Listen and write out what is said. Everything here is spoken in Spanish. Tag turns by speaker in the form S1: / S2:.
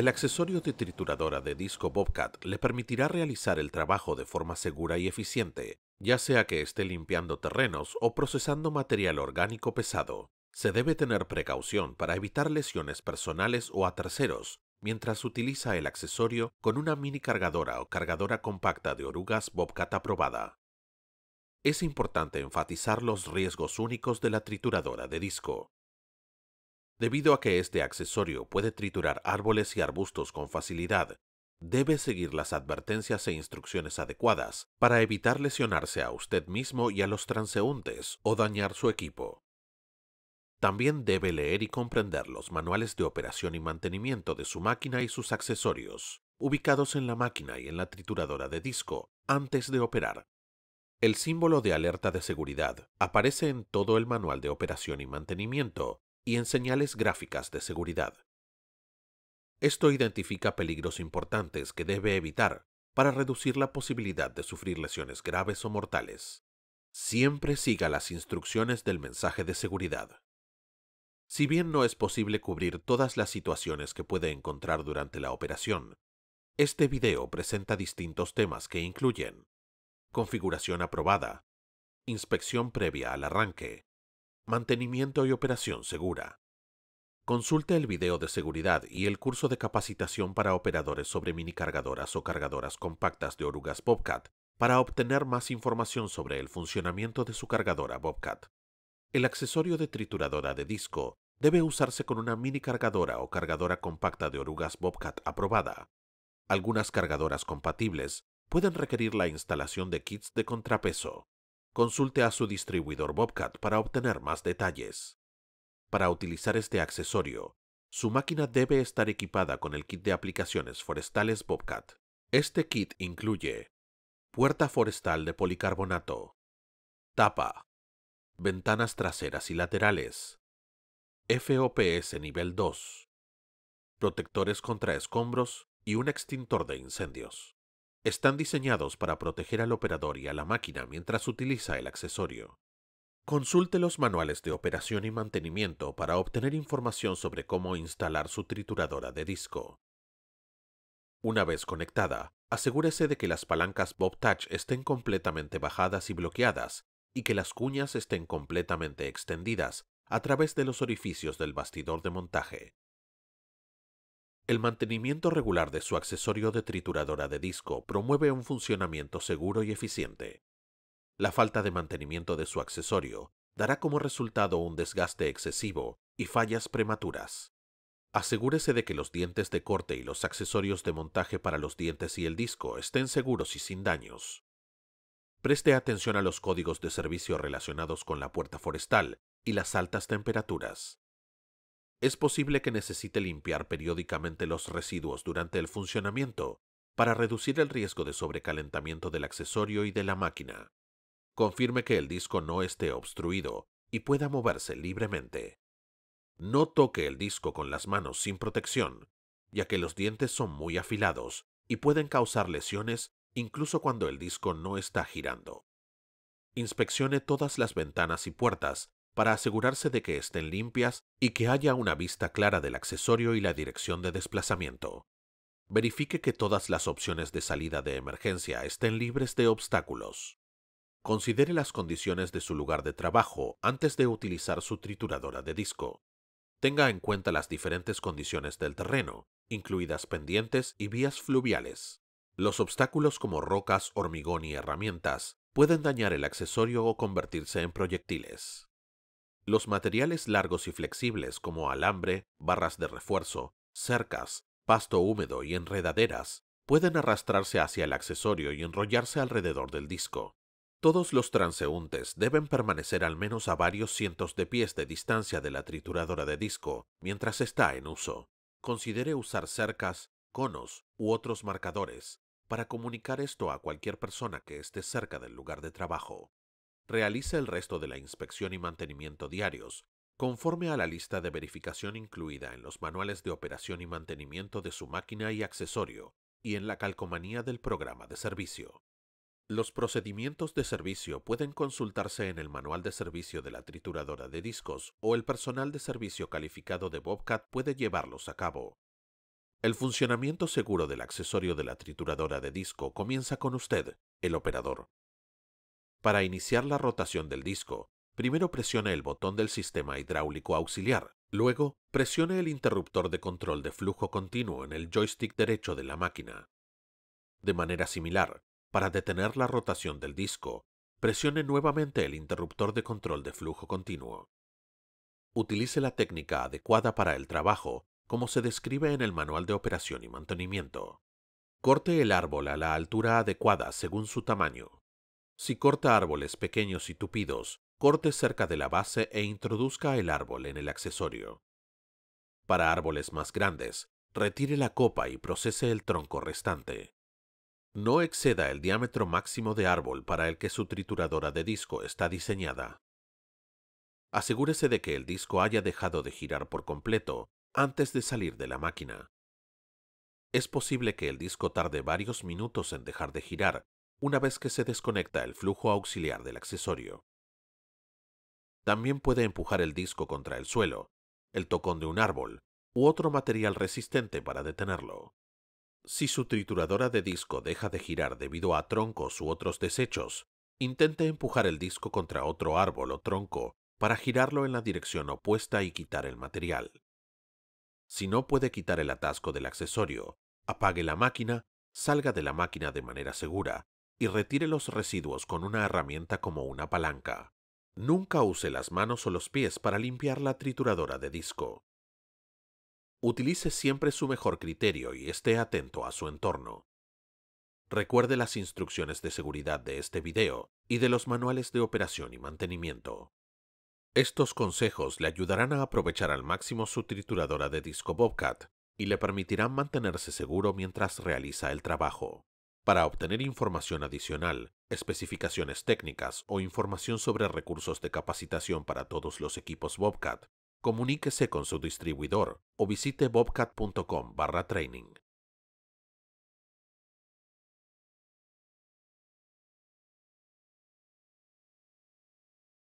S1: El accesorio de trituradora de disco Bobcat le permitirá realizar el trabajo de forma segura y eficiente, ya sea que esté limpiando terrenos o procesando material orgánico pesado. Se debe tener precaución para evitar lesiones personales o a terceros, mientras utiliza el accesorio con una mini cargadora o cargadora compacta de orugas Bobcat aprobada. Es importante enfatizar los riesgos únicos de la trituradora de disco. Debido a que este accesorio puede triturar árboles y arbustos con facilidad, debe seguir las advertencias e instrucciones adecuadas para evitar lesionarse a usted mismo y a los transeúntes o dañar su equipo. También debe leer y comprender los manuales de operación y mantenimiento de su máquina y sus accesorios, ubicados en la máquina y en la trituradora de disco, antes de operar. El símbolo de alerta de seguridad aparece en todo el manual de operación y mantenimiento y en señales gráficas de seguridad. Esto identifica peligros importantes que debe evitar para reducir la posibilidad de sufrir lesiones graves o mortales. Siempre siga las instrucciones del mensaje de seguridad. Si bien no es posible cubrir todas las situaciones que puede encontrar durante la operación, este video presenta distintos temas que incluyen configuración aprobada, inspección previa al arranque, mantenimiento y operación segura. Consulte el video de seguridad y el curso de capacitación para operadores sobre mini cargadoras o cargadoras compactas de orugas Bobcat para obtener más información sobre el funcionamiento de su cargadora Bobcat. El accesorio de trituradora de disco debe usarse con una mini cargadora o cargadora compacta de orugas Bobcat aprobada. Algunas cargadoras compatibles pueden requerir la instalación de kits de contrapeso. Consulte a su distribuidor Bobcat para obtener más detalles. Para utilizar este accesorio, su máquina debe estar equipada con el kit de aplicaciones forestales Bobcat. Este kit incluye puerta forestal de policarbonato, tapa, ventanas traseras y laterales, FOPS nivel 2, protectores contra escombros y un extintor de incendios. Están diseñados para proteger al operador y a la máquina mientras utiliza el accesorio. Consulte los manuales de operación y mantenimiento para obtener información sobre cómo instalar su trituradora de disco. Una vez conectada, asegúrese de que las palancas Bob Touch estén completamente bajadas y bloqueadas y que las cuñas estén completamente extendidas a través de los orificios del bastidor de montaje. El mantenimiento regular de su accesorio de trituradora de disco promueve un funcionamiento seguro y eficiente. La falta de mantenimiento de su accesorio dará como resultado un desgaste excesivo y fallas prematuras. Asegúrese de que los dientes de corte y los accesorios de montaje para los dientes y el disco estén seguros y sin daños. Preste atención a los códigos de servicio relacionados con la puerta forestal y las altas temperaturas es posible que necesite limpiar periódicamente los residuos durante el funcionamiento para reducir el riesgo de sobrecalentamiento del accesorio y de la máquina. Confirme que el disco no esté obstruido y pueda moverse libremente. No toque el disco con las manos sin protección, ya que los dientes son muy afilados y pueden causar lesiones incluso cuando el disco no está girando. Inspeccione todas las ventanas y puertas para asegurarse de que estén limpias y que haya una vista clara del accesorio y la dirección de desplazamiento. Verifique que todas las opciones de salida de emergencia estén libres de obstáculos. Considere las condiciones de su lugar de trabajo antes de utilizar su trituradora de disco. Tenga en cuenta las diferentes condiciones del terreno, incluidas pendientes y vías fluviales. Los obstáculos como rocas, hormigón y herramientas pueden dañar el accesorio o convertirse en proyectiles. Los materiales largos y flexibles como alambre, barras de refuerzo, cercas, pasto húmedo y enredaderas pueden arrastrarse hacia el accesorio y enrollarse alrededor del disco. Todos los transeúntes deben permanecer al menos a varios cientos de pies de distancia de la trituradora de disco mientras está en uso. Considere usar cercas, conos u otros marcadores para comunicar esto a cualquier persona que esté cerca del lugar de trabajo. Realice el resto de la inspección y mantenimiento diarios, conforme a la lista de verificación incluida en los manuales de operación y mantenimiento de su máquina y accesorio, y en la calcomanía del programa de servicio. Los procedimientos de servicio pueden consultarse en el manual de servicio de la trituradora de discos o el personal de servicio calificado de Bobcat puede llevarlos a cabo. El funcionamiento seguro del accesorio de la trituradora de disco comienza con usted, el operador. Para iniciar la rotación del disco, primero presione el botón del sistema hidráulico auxiliar, luego presione el interruptor de control de flujo continuo en el joystick derecho de la máquina. De manera similar, para detener la rotación del disco, presione nuevamente el interruptor de control de flujo continuo. Utilice la técnica adecuada para el trabajo, como se describe en el Manual de Operación y Mantenimiento. Corte el árbol a la altura adecuada según su tamaño. Si corta árboles pequeños y tupidos, corte cerca de la base e introduzca el árbol en el accesorio. Para árboles más grandes, retire la copa y procese el tronco restante. No exceda el diámetro máximo de árbol para el que su trituradora de disco está diseñada. Asegúrese de que el disco haya dejado de girar por completo antes de salir de la máquina. Es posible que el disco tarde varios minutos en dejar de girar una vez que se desconecta el flujo auxiliar del accesorio. También puede empujar el disco contra el suelo, el tocón de un árbol u otro material resistente para detenerlo. Si su trituradora de disco deja de girar debido a troncos u otros desechos, intente empujar el disco contra otro árbol o tronco para girarlo en la dirección opuesta y quitar el material. Si no puede quitar el atasco del accesorio, apague la máquina, salga de la máquina de manera segura y retire los residuos con una herramienta como una palanca. Nunca use las manos o los pies para limpiar la trituradora de disco. Utilice siempre su mejor criterio y esté atento a su entorno. Recuerde las instrucciones de seguridad de este video y de los manuales de operación y mantenimiento. Estos consejos le ayudarán a aprovechar al máximo su trituradora de disco Bobcat y le permitirán mantenerse seguro mientras realiza el trabajo. Para obtener información adicional, especificaciones técnicas o información sobre recursos de capacitación para todos los equipos Bobcat, comuníquese con su distribuidor o visite bobcat.com barra training.